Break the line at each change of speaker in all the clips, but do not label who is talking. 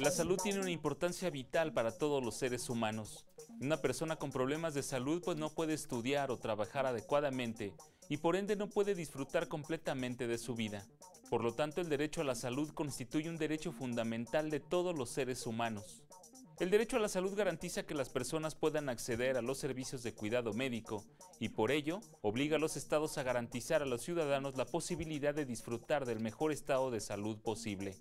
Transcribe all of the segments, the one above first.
La salud tiene una importancia vital para todos los seres humanos. Una persona con problemas de salud pues no puede estudiar o trabajar adecuadamente y por ende no puede disfrutar completamente de su vida. Por lo tanto, el derecho a la salud constituye un derecho fundamental de todos los seres humanos. El derecho a la salud garantiza que las personas puedan acceder a los servicios de cuidado médico y por ello obliga a los estados a garantizar a los ciudadanos la posibilidad de disfrutar del mejor estado de salud posible.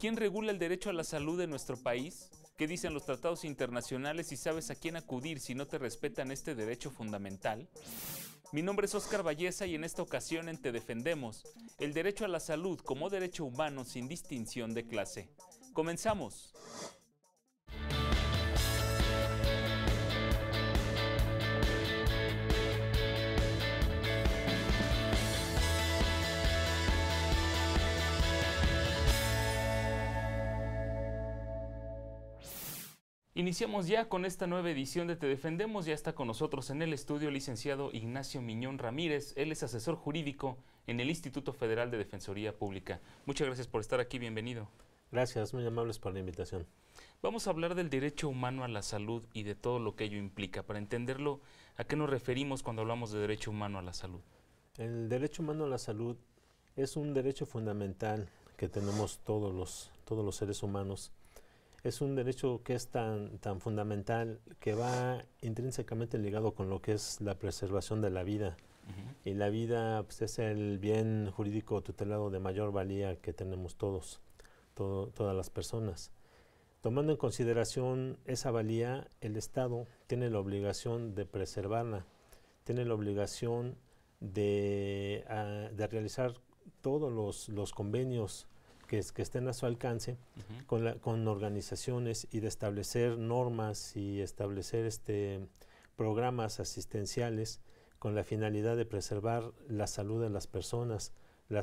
¿Quién regula el derecho a la salud en nuestro país? ¿Qué dicen los tratados internacionales y sabes a quién acudir si no te respetan este derecho fundamental? Mi nombre es Óscar Ballesa y en esta ocasión en Te Defendemos, el derecho a la salud como derecho humano sin distinción de clase. ¡Comenzamos! Iniciamos ya con esta nueva edición de Te Defendemos. Ya está con nosotros en el estudio el licenciado Ignacio Miñón Ramírez. Él es asesor jurídico en el Instituto Federal de Defensoría Pública. Muchas gracias por estar aquí. Bienvenido.
Gracias, muy amables por la invitación.
Vamos a hablar del derecho humano a la salud y de todo lo que ello implica. Para entenderlo, ¿a qué nos referimos cuando hablamos de derecho humano a la salud?
El derecho humano a la salud es un derecho fundamental que tenemos todos los, todos los seres humanos es un derecho que es tan, tan fundamental, que va intrínsecamente ligado con lo que es la preservación de la vida. Y la vida pues, es el bien jurídico tutelado de mayor valía que tenemos todos, todas las personas. Tomando en consideración esa valía, el Estado tiene la obligación de preservarla, tiene la obligación de, ah, realizar todos los, los convenios que, estén a su alcance con, con organizaciones y de establecer normas y establecer este, programas asistenciales con la finalidad de preservar la salud de las personas, la,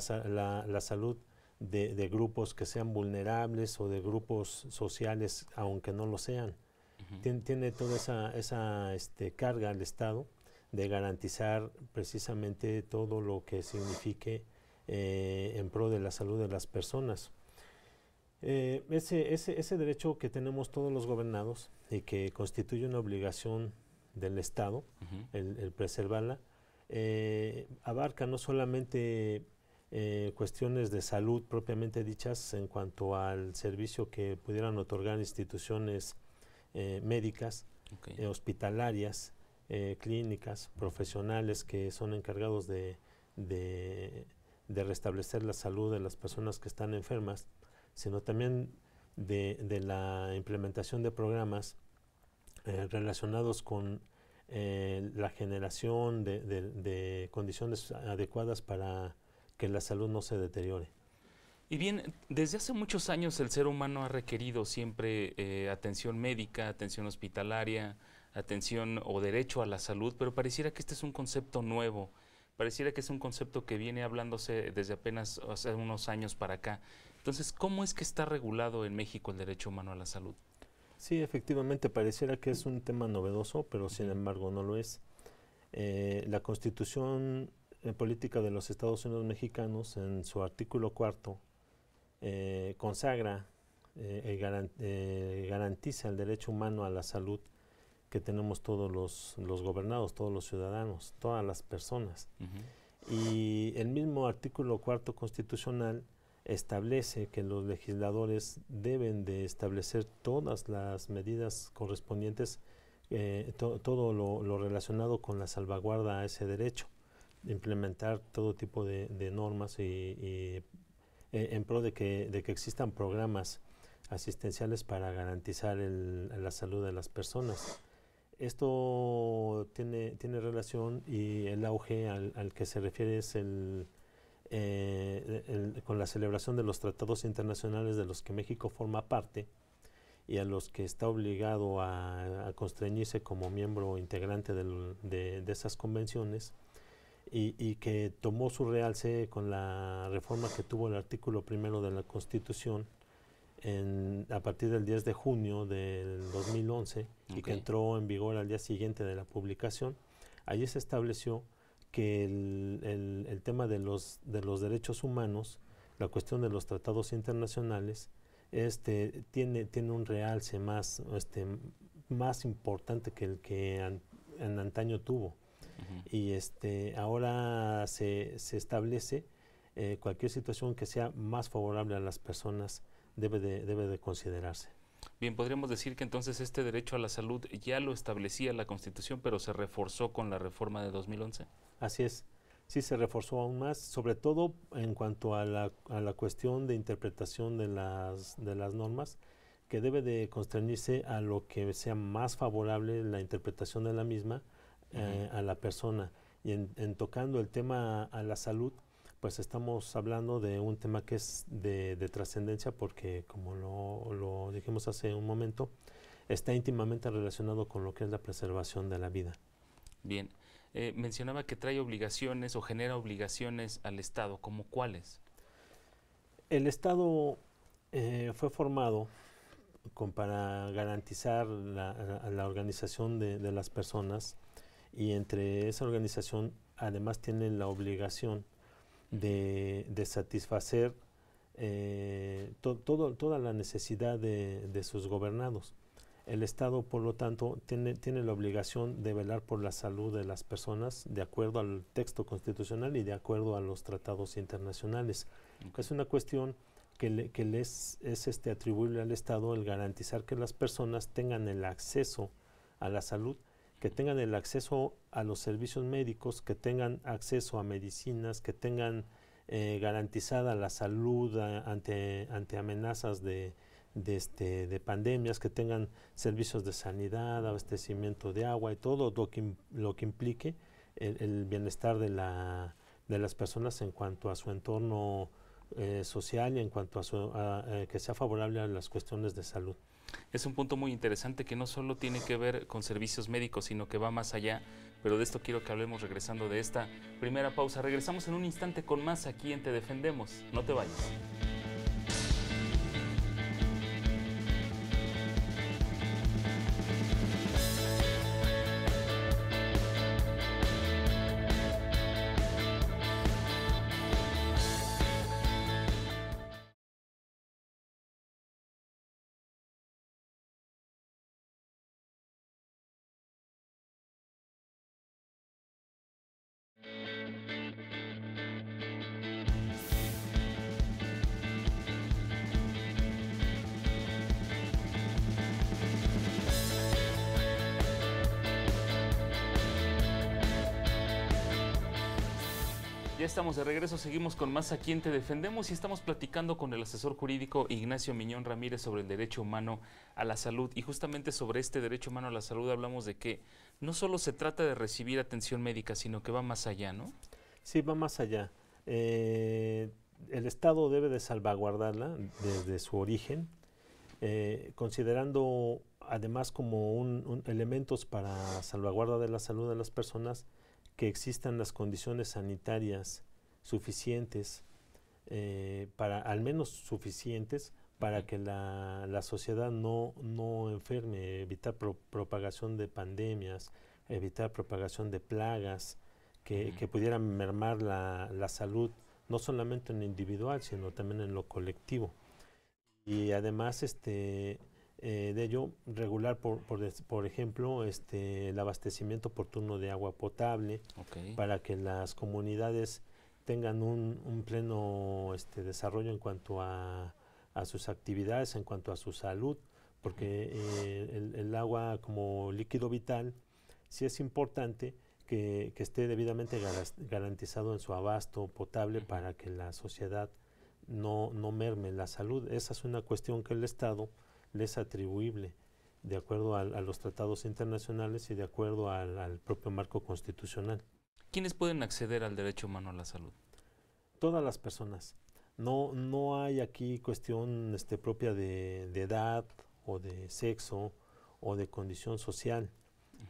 salud de, grupos que sean vulnerables o de grupos sociales, aunque no lo sean. tiene toda esa, esa este, carga al Estado de garantizar precisamente todo lo que signifique eh, en pro de la salud de las personas. Eh, ese, ese, ese derecho que tenemos todos los gobernados y que constituye una obligación del Estado, el, preservarla, eh, abarca no solamente cuestiones de salud propiamente dichas en cuanto al servicio que pudieran otorgar instituciones médicas, hospitalarias, clínicas, profesionales que son encargados de de restablecer la salud de las personas que están enfermas, sino también de, la implementación de programas eh, relacionados con eh, la generación de, condiciones adecuadas
para que la salud no se deteriore. Y bien, desde hace muchos años el ser humano ha requerido siempre eh, atención médica, atención hospitalaria, atención o derecho a la salud, pero pareciera que este es un concepto nuevo pareciera que es un concepto que viene hablándose desde apenas hace unos años para acá. Entonces, ¿cómo es que está regulado en México el derecho humano a la salud?
Sí, efectivamente, pareciera que es un tema novedoso, pero sin embargo no lo es. Eh, la Constitución eh, Política de los Estados Unidos Mexicanos, en su artículo cuarto, eh, consagra, eh, garantiza el derecho humano a la salud que tenemos todos los, gobernados, todos los ciudadanos, todas las personas. Y el mismo artículo cuarto constitucional establece que los legisladores deben de establecer todas las medidas correspondientes, eh, todo lo, relacionado con la salvaguarda a ese derecho, implementar todo tipo de, normas y, e, en pro de que, de que existan programas asistenciales para garantizar la salud de las personas esto tiene, tiene relación y el auge al, que se refiere es eh, el, con la celebración de los tratados internacionales de los que México forma parte y a los que está obligado a, constreñirse como miembro integrante de, esas convenciones y, que tomó su realce con la reforma que tuvo el artículo primero de la Constitución a partir del 10 de junio del 2011 y que entró en vigor al día siguiente de la publicación, allí se estableció que el, tema de los, derechos humanos, la cuestión de los tratados internacionales, este, tiene, tiene un realce más, este, más importante que el que en antaño tuvo. Y este, ahora se, se establece eh, cualquier situación que sea más favorable a las personas debe de, considerarse.
Bien, podríamos decir que entonces este derecho a la salud ya lo establecía la Constitución, pero se reforzó con la reforma de 2011.
Así es, sí se reforzó aún más, sobre todo en cuanto a la, cuestión de interpretación de las, normas, que debe de constreñirse a lo que sea más favorable la interpretación de la misma eh, a la persona. Y en tocando el tema a la salud, pues estamos hablando de un tema que es de, trascendencia porque, como lo, dijimos hace un momento, está íntimamente relacionado con lo que es la preservación
de la vida. Bien, eh, mencionaba que trae obligaciones o genera obligaciones al Estado, ¿como cuáles?
El Estado eh, fue formado para garantizar la, organización de, de las personas y entre esa organización además tiene la obligación de, satisfacer eh, toda la necesidad de, sus gobernados. El Estado, por lo tanto, tiene, tiene la obligación de velar por la salud de las personas de acuerdo al texto constitucional y de acuerdo a los tratados internacionales. Es una cuestión que, les es este, atribuible al Estado el garantizar que las personas tengan el acceso a la salud, que tengan el acceso a los servicios médicos, que tengan acceso a medicinas, que tengan eh, garantizada la salud eh, ante, ante amenazas de, este, de, pandemias, que tengan servicios de sanidad, abastecimiento de agua y todo lo que, lo que implique el, bienestar de, la, de las personas en cuanto a su entorno eh, social y en cuanto a, que sea favorable a
las cuestiones de salud es un punto muy interesante que no solo tiene que ver con servicios médicos, sino que va más allá. Pero de esto quiero que hablemos regresando de esta primera pausa. Regresamos en un instante con más aquí en Te Defendemos. No te vayas. estamos de regreso, seguimos con más a quien te defendemos y estamos platicando con el asesor jurídico Ignacio Miñón Ramírez sobre el derecho humano a la salud. Y justamente sobre este derecho humano a la salud hablamos de que no solo se trata de recibir atención médica, sino que va más allá, ¿no?
Sí, va más allá. Eh, el Estado debe de salvaguardarla desde su origen, eh, considerando además como un elementos para salvaguarda de la salud de las personas que existan las condiciones sanitarias suficientes, eh, para, al menos suficientes, para que la, sociedad no, no, enferme, evitar propagación de pandemias, evitar propagación de plagas que, pudieran mermar la, la, salud, no solamente en lo individual, sino también en lo colectivo. Y además, este, eh, de ello, regular, por, por, ejemplo, este, el abastecimiento oportuno de agua potable para que las comunidades tengan un, pleno este, desarrollo en cuanto a, a, sus actividades, en cuanto a su salud, porque eh, el, el, agua como líquido vital sí es importante que, esté debidamente garantizado en su abasto potable para que la sociedad no, no merme la salud. Esa es una cuestión que el Estado les atribuible de acuerdo a, los tratados internacionales y de acuerdo al, propio marco constitucional.
¿Quiénes pueden acceder al derecho humano a la salud?
Todas las personas. No, no hay aquí cuestión este, propia de, de, edad o de sexo o de condición social.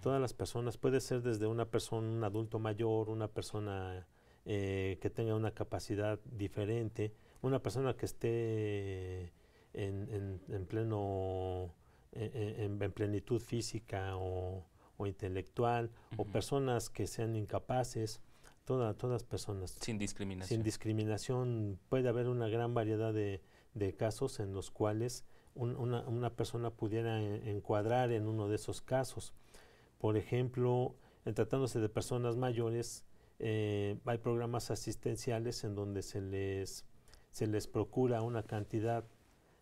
Todas las personas, puede ser desde una persona, un adulto mayor, una persona eh, que tenga una capacidad diferente, una persona que esté en, pleno, en, plenitud física o, intelectual, o personas que sean incapaces, todas todas personas. Sin discriminación. Sin discriminación puede haber una gran variedad de, casos en los cuales una, persona pudiera encuadrar en uno de esos casos. Por ejemplo, en tratándose de personas mayores, eh, hay programas asistenciales en donde se les, se les procura una cantidad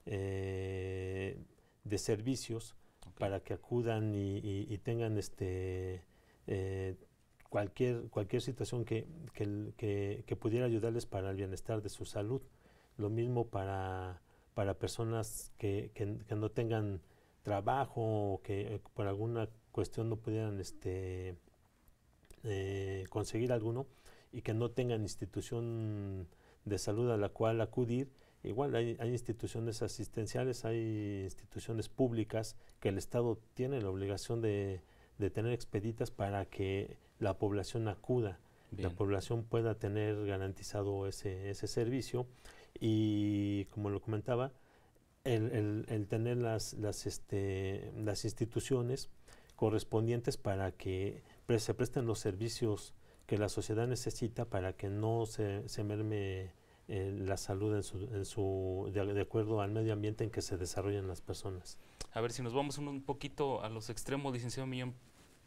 eh, de servicios para que acudan y, tengan este eh, cualquier, cualquier situación que, pudiera ayudarles para el bienestar de su salud. Lo mismo para, personas que, no tengan trabajo o que eh, por alguna cuestión no pudieran este, conseguir alguno y que no tengan institución de salud a la cual acudir Igual hay, instituciones asistenciales, hay instituciones públicas que el Estado tiene la obligación de, tener expeditas para que la población acuda, la población pueda tener garantizado ese, ese servicio y como lo comentaba, el, el, tener las, las, este, las instituciones correspondientes para que se presten los servicios que la sociedad necesita para que no se, se merme la salud en su, de, acuerdo al medio ambiente en que se
desarrollan las personas. A ver, si nos vamos un, poquito a los extremos, licenciado Millón,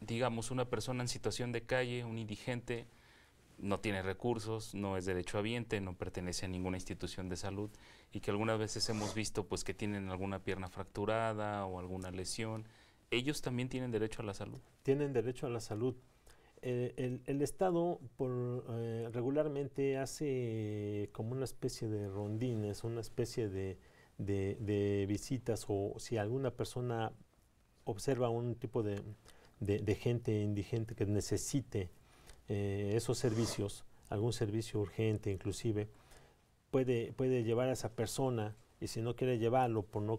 digamos, una persona en situación de calle, un indigente, no tiene recursos, no es derecho derechohabiente, no pertenece a ninguna institución de salud y que algunas veces hemos visto pues que tienen alguna pierna fracturada o alguna lesión, ellos también tienen derecho a la salud. Tienen
derecho a la salud, eh, el, Estado por, eh, regularmente hace como una especie de rondines, una especie de, visitas o si alguna persona observa un tipo de, gente indigente que necesite eh, esos servicios, algún servicio urgente inclusive, puede, puede llevar a esa persona y si no quiere llevarlo por no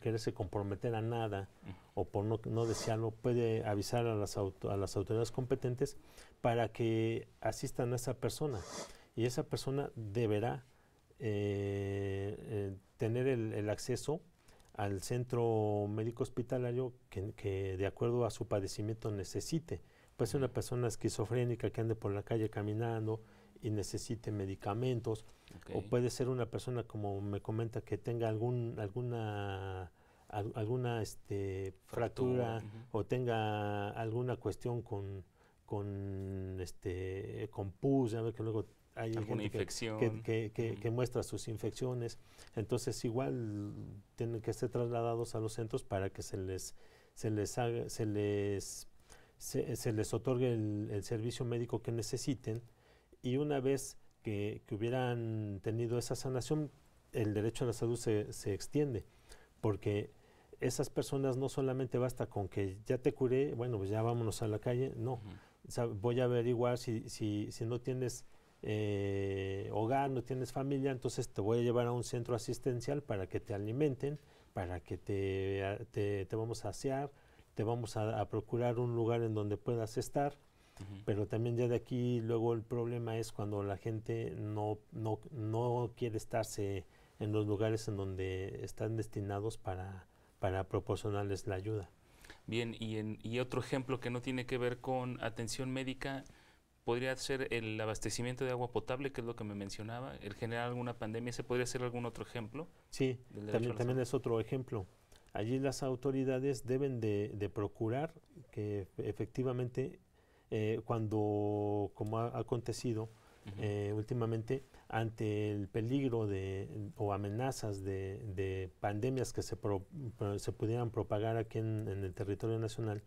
quererse comprometer a nada o por no, desearlo, puede avisar a las, a las autoridades competentes para que asistan a esa persona. Y esa persona deberá eh, eh, tener el, acceso al centro médico hospitalario que, que, de acuerdo a su padecimiento necesite. Puede ser una persona esquizofrénica que ande por la calle caminando, y necesite medicamentos. O puede ser una persona, como me comenta, que tenga algún, alguna alguna este, fractura, o tenga alguna cuestión con, con, este, con pus, ya ver que luego hay alguna infección. Que, muestra sus infecciones. Entonces igual tienen que ser trasladados a los centros para que se les, se les, se les, se, les otorgue el, servicio médico que necesiten y una vez que, hubieran tenido esa sanación, el derecho a la salud se, extiende, porque esas personas no solamente basta con que ya te curé, bueno, pues ya vámonos a la calle, no. voy a averiguar si, si, si no tienes eh, hogar, no tienes familia, entonces te voy a llevar a un centro asistencial para que te alimenten, para que te, te, vamos a asear, te vamos a, procurar un lugar en donde puedas estar. Pero también ya de aquí luego el problema es cuando la gente no, no, no quiere estarse en los lugares en donde están destinados para, proporcionarles la ayuda.
Bien, y, en, y otro ejemplo que no tiene que ver con atención médica podría ser el abastecimiento de agua potable, que es lo que me mencionaba, el generar alguna pandemia, ¿se podría ser algún otro ejemplo?
Sí, también, es otro ejemplo. Allí las autoridades deben de procurar que efectivamente eh, cuando, como ha acontecido eh, últimamente, ante el peligro de, o amenazas de, pandemias que se, se pudieran propagar aquí en, el territorio nacional,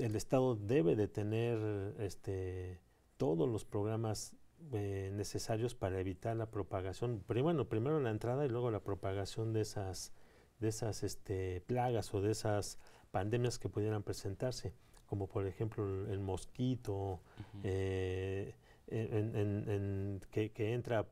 el Estado debe de tener este, todos los programas eh, necesarios para evitar la propagación, pero bueno, primero la entrada y luego la propagación de esas, de esas este, plagas o de esas pandemias que pudieran presentarse como por ejemplo el mosquito eh, que, entra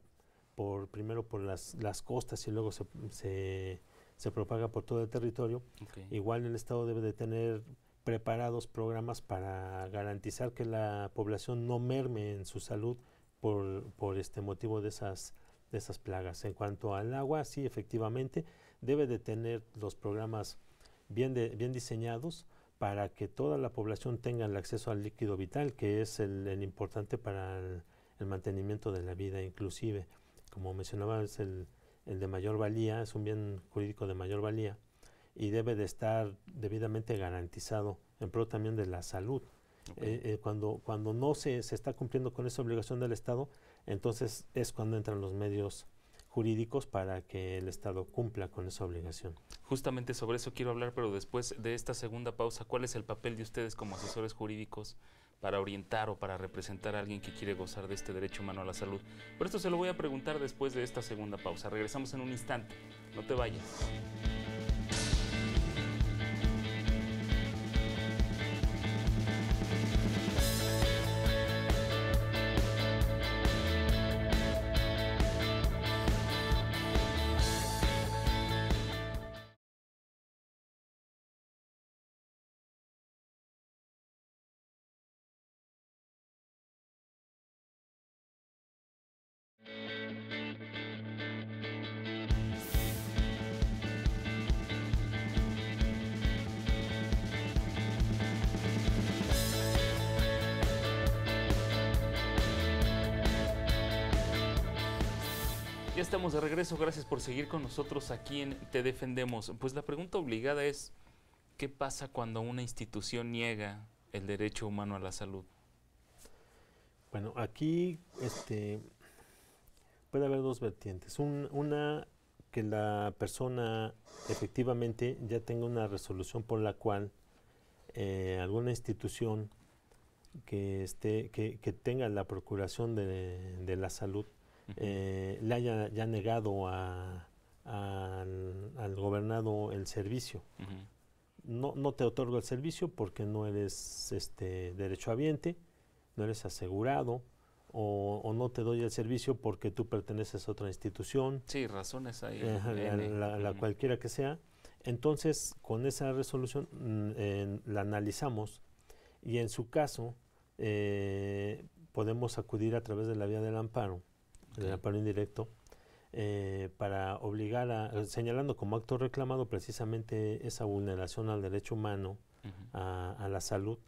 por primero por las, costas y luego se, se, propaga por todo el territorio. Igual el Estado debe de tener preparados programas para garantizar que la población no merme en su salud por, por este motivo de esas de esas plagas. En cuanto al agua, sí, efectivamente, debe de tener los programas bien, bien diseñados para que toda la población tenga el acceso al líquido vital, que es el, importante para el, mantenimiento de la vida inclusive. Como mencionaba, es el, de mayor valía, es un bien jurídico de mayor valía y debe de estar debidamente garantizado en pro también de la salud. Eh, eh, cuando, cuando no se, se está cumpliendo con esa obligación del Estado, entonces es cuando entran los medios jurídicos para que el Estado cumpla con esa obligación.
Justamente sobre eso quiero hablar, pero después de esta segunda pausa, ¿cuál es el papel de ustedes como asesores jurídicos para orientar o para representar a alguien que quiere gozar de este derecho humano a la salud? Por esto se lo voy a preguntar después de esta segunda pausa. Regresamos en un instante. No te vayas. estamos de regreso, gracias por seguir con nosotros aquí en Te Defendemos. Pues la pregunta obligada es, ¿qué pasa cuando una institución niega el derecho humano a la salud?
Bueno, aquí este, puede haber dos vertientes. una, que la persona efectivamente ya tenga una resolución por la cual eh, alguna institución que, esté, que, tenga la procuración de la salud eh, le haya ya negado al, gobernado el servicio. no, no te otorgo el servicio porque no eres este, derechohabiente, no eres asegurado. O, no te doy el servicio porque tú perteneces a otra institución. Sí, razones
ahí. A la,
cualquiera que sea. Entonces, con esa resolución mm, la analizamos y en su caso eh, podemos acudir a través de la vía del amparo el amparo indirecto, eh, para obligar a, eh, señalando como acto reclamado precisamente esa vulneración al derecho humano a, la salud,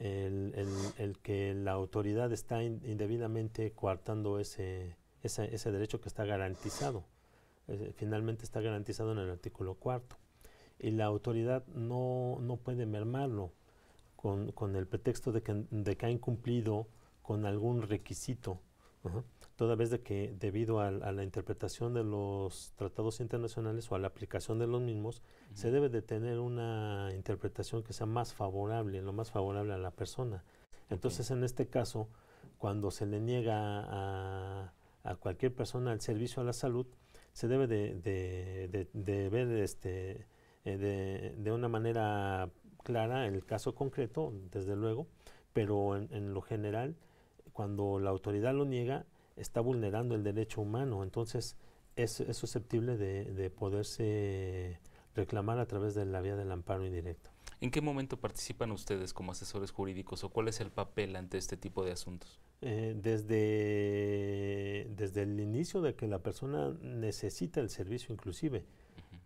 el, el, que la autoridad está indebidamente coartando ese, ese, ese derecho que está garantizado. finalmente está garantizado en el artículo cuarto. Y la autoridad no, no puede mermarlo con, el pretexto de que, de que ha incumplido con algún requisito Toda vez de que debido a, la interpretación de los tratados internacionales o a la aplicación de los mismos, se debe de tener una interpretación que sea más favorable, lo más favorable a la persona. Entonces, en este caso, cuando se le niega a, cualquier persona el servicio a la salud, se debe de, ver este, eh, de, una manera clara el caso concreto, desde luego, pero en lo general, cuando la autoridad lo niega, está vulnerando el derecho humano. Entonces, es, susceptible de, poderse reclamar a través de la vía del amparo indirecto.
¿En qué momento participan ustedes como asesores jurídicos o cuál es el papel ante este tipo de asuntos?
Eh, desde, desde el inicio de que la persona necesita el servicio inclusive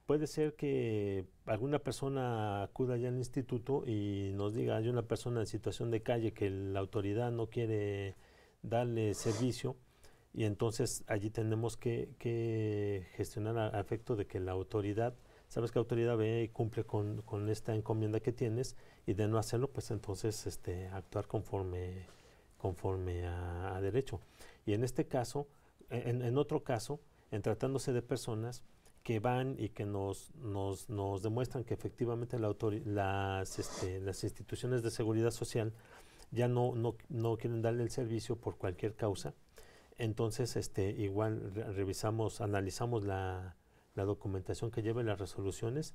puede ser que alguna persona acuda allá al instituto y nos diga, hay una persona en situación de calle que la autoridad no quiere darle servicio y entonces allí tenemos que, gestionar a, efecto de que la autoridad, sabes que la autoridad ve y cumple con, esta encomienda que tienes y de no hacerlo, pues entonces este, actuar conforme, conforme a, derecho. Y en este caso, e, en, en otro caso, en tratándose de personas, que van y que nos, nos, nos demuestran que efectivamente la las, este, las instituciones de seguridad social ya no, no, no, quieren darle el servicio por cualquier causa. Entonces, este, igual revisamos, analizamos la, documentación que lleve las resoluciones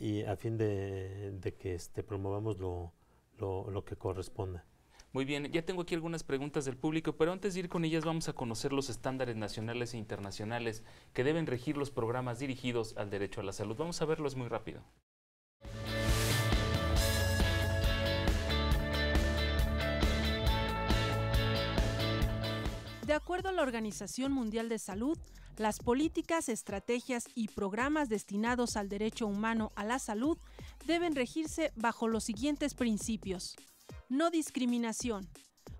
y a fin de, que este, promovamos lo, lo, lo que corresponda.
Muy bien, ya tengo aquí algunas preguntas del público, pero antes de ir con ellas vamos a conocer los estándares nacionales e internacionales que deben regir los programas dirigidos al derecho a la salud. Vamos a verlos muy rápido.
De acuerdo a la Organización Mundial de Salud, las políticas, estrategias y programas destinados al derecho humano a la salud deben regirse bajo los siguientes principios. No discriminación.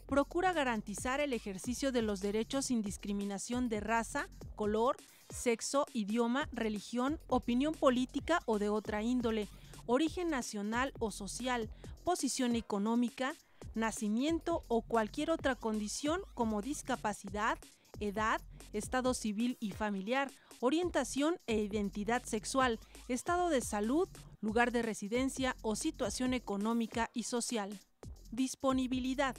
Procura garantizar el ejercicio de los derechos sin discriminación de raza, color, sexo, idioma, religión, opinión política o de otra índole, origen nacional o social, posición económica, nacimiento o cualquier otra condición como discapacidad, edad, estado civil y familiar, orientación e identidad sexual, estado de salud, lugar de residencia o situación económica y social. Disponibilidad.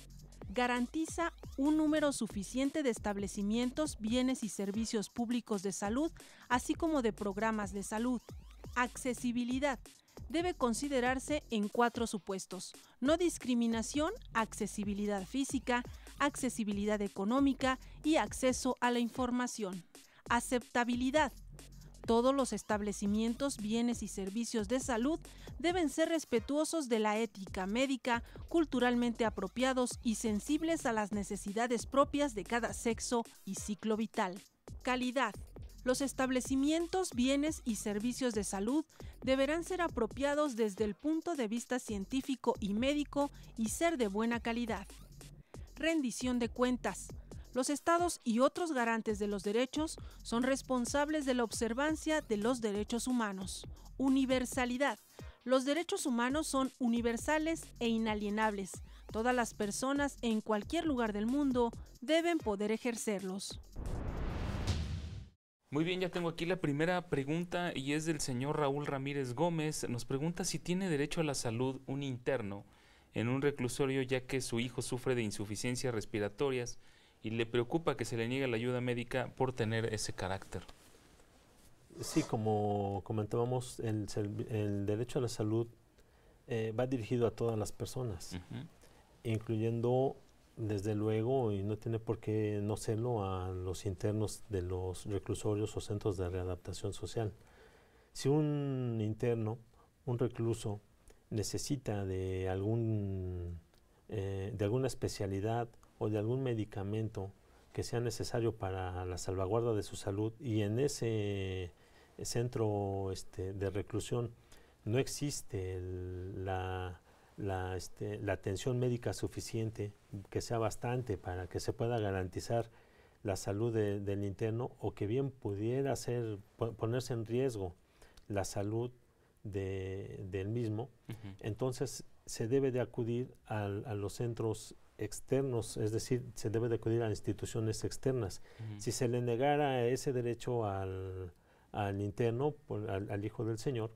Garantiza un número suficiente de establecimientos, bienes y servicios públicos de salud, así como de programas de salud. Accesibilidad. Debe considerarse en cuatro supuestos. No discriminación, accesibilidad física, accesibilidad económica y acceso a la información. Aceptabilidad todos los establecimientos, bienes y servicios de salud deben ser respetuosos de la ética médica, culturalmente apropiados y sensibles a las necesidades propias de cada sexo y ciclo vital. Calidad. Los establecimientos, bienes y servicios de salud deberán ser apropiados desde el punto de vista científico y médico y ser de buena calidad. Rendición de cuentas los estados y otros garantes de los derechos son responsables de la observancia de los derechos humanos. Universalidad. Los derechos humanos son universales e inalienables. Todas las personas en cualquier lugar del mundo deben poder ejercerlos.
Muy bien, ya tengo aquí la primera pregunta y es del señor Raúl Ramírez Gómez. Nos pregunta si tiene derecho a la salud un interno en un reclusorio ya que su hijo sufre de insuficiencias respiratorias y le preocupa que se le niegue la ayuda médica por tener ese carácter.
Sí, como comentábamos, el, derecho a la salud eh, va dirigido a todas las personas, incluyendo, desde luego, y no tiene por qué no serlo, a los internos de los reclusorios o centros de readaptación social. Si un interno, un recluso, necesita de, algún, eh, de alguna especialidad o de algún medicamento que sea necesario para la salvaguarda de su salud y en ese centro este, de reclusión no existe este, la, atención médica suficiente, que sea bastante para que se pueda garantizar la salud del interno o que bien pudiera ser, ponerse en riesgo la salud del mismo, entonces se debe de acudir a los centros externos, es decir, se debe de acudir a instituciones externas. Si se le negara ese derecho al, interno, al, hijo del Señor,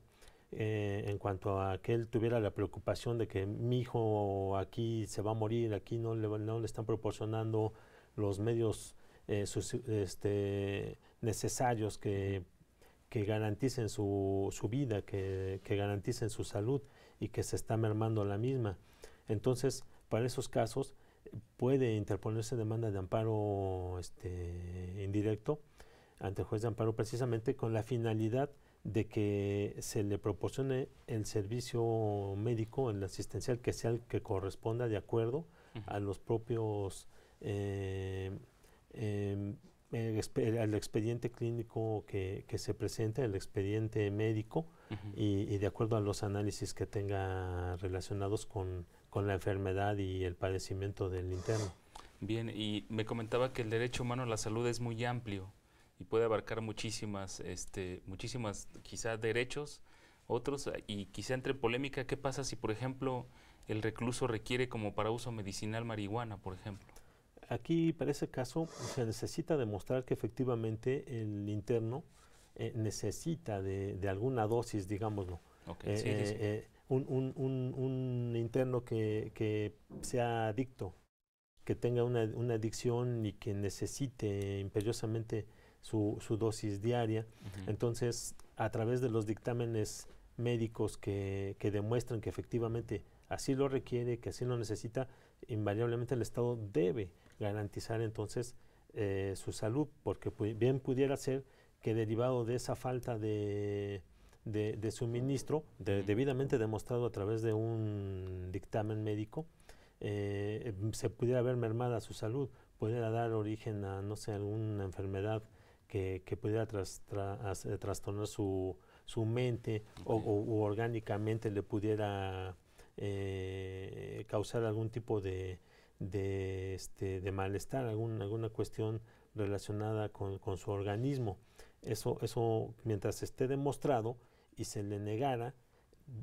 eh, en cuanto a que él tuviera la preocupación de que mi hijo aquí se va a morir, aquí no le, no le están proporcionando los medios eh, este, necesarios que, garanticen su, vida, que, que, garanticen su salud y que se está mermando la misma. Entonces, para esos casos puede interponerse demanda de amparo este, indirecto ante el juez de amparo precisamente con la finalidad de que se le proporcione el servicio médico, el asistencial, que sea el que corresponda de acuerdo a los propios, eh, em, al expediente clínico que, se presente, el expediente médico y, de acuerdo a los análisis que tenga relacionados con con la enfermedad y el padecimiento del interno.
Bien, y me comentaba que el derecho humano a la salud es muy amplio y puede abarcar muchísimas, este, muchísimas quizás derechos, otros, y quizá entre polémica, ¿qué pasa si, por ejemplo, el recluso requiere como para uso medicinal marihuana, por ejemplo?
Aquí, para ese caso, se necesita demostrar que efectivamente el interno eh, necesita de, alguna dosis, digámoslo. Okay, eh, eh, un, un, interno que, que, sea adicto, que tenga una, una, adicción y que necesite imperiosamente su, su dosis diaria. Entonces, a través de los dictámenes médicos que, que demuestran que efectivamente así lo requiere, que así lo necesita, invariablemente el Estado debe garantizar entonces eh, su salud, porque bien pudiera ser que derivado de esa falta de, de, suministro, debidamente demostrado a través de un dictamen médico, eh, se pudiera ver mermada su salud, pudiera dar origen a, no sé, alguna enfermedad que, pudiera eh, trastornar su, mente o, orgánicamente le pudiera eh, causar algún tipo de, este, malestar, alguna cuestión relacionada con, con, su organismo. Eso, eso, mientras esté demostrado, y se le negara,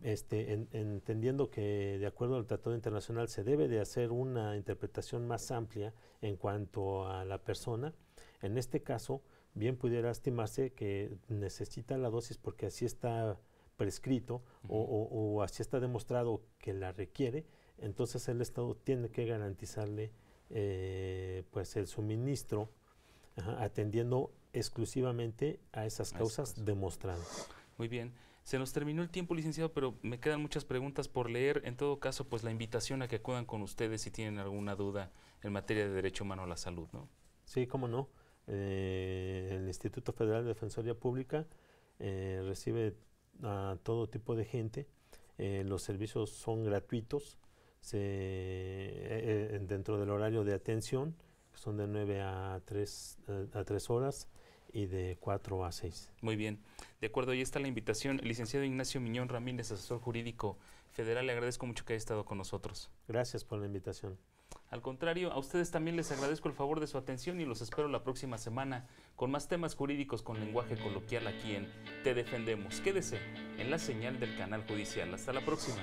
este, entendiendo que de acuerdo al Tratado Internacional se debe de hacer una interpretación más amplia en cuanto a la persona, en este caso bien pudiera estimarse que necesita la dosis porque así está prescrito o, así está demostrado que la requiere, entonces el Estado tiene que garantizarle eh, pues el suministro atendiendo exclusivamente a esas causas demostradas.
Muy bien. Se nos terminó el tiempo, licenciado, pero me quedan muchas preguntas por leer. En todo caso, pues la invitación a que acudan con ustedes si tienen alguna duda en materia de derecho humano a la salud, ¿no?
Sí, cómo no. Eh, el Instituto Federal de Defensoría Pública eh, recibe a todo tipo de gente. Eh, los servicios son gratuitos se, dentro del horario de atención, que son de 9 a a 3
horas y de 4 a 6. Muy bien, de acuerdo, ahí está la invitación. licenciado Ignacio Miñón Ramírez, asesor jurídico federal, le agradezco mucho que haya estado con nosotros. Gracias por la invitación. Al contrario, a ustedes también les agradezco el favor de su atención y los espero la próxima semana con más temas jurídicos con lenguaje coloquial aquí en Te Defendemos. Quédese en la señal del canal judicial. Hasta la próxima.